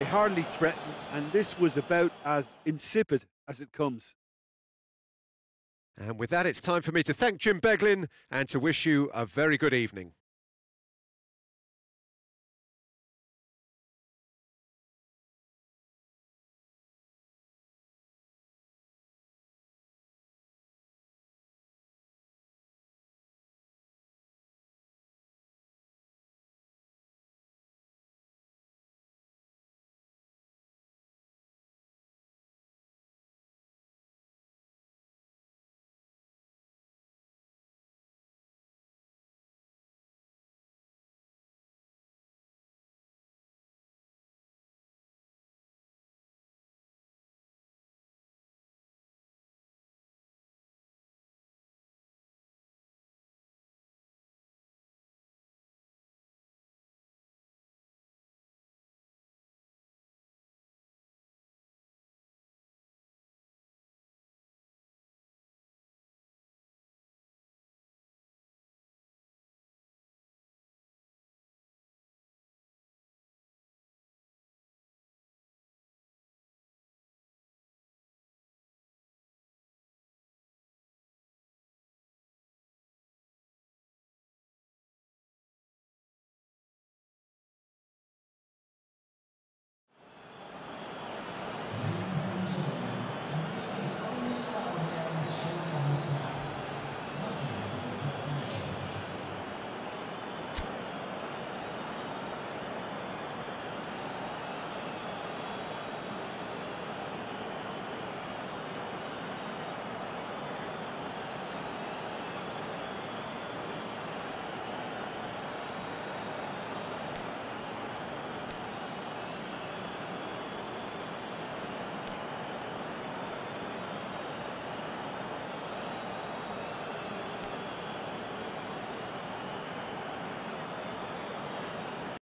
They hardly threatened, and this was about as insipid as it comes. And with that, it's time for me to thank Jim Beglin and to wish you a very good evening.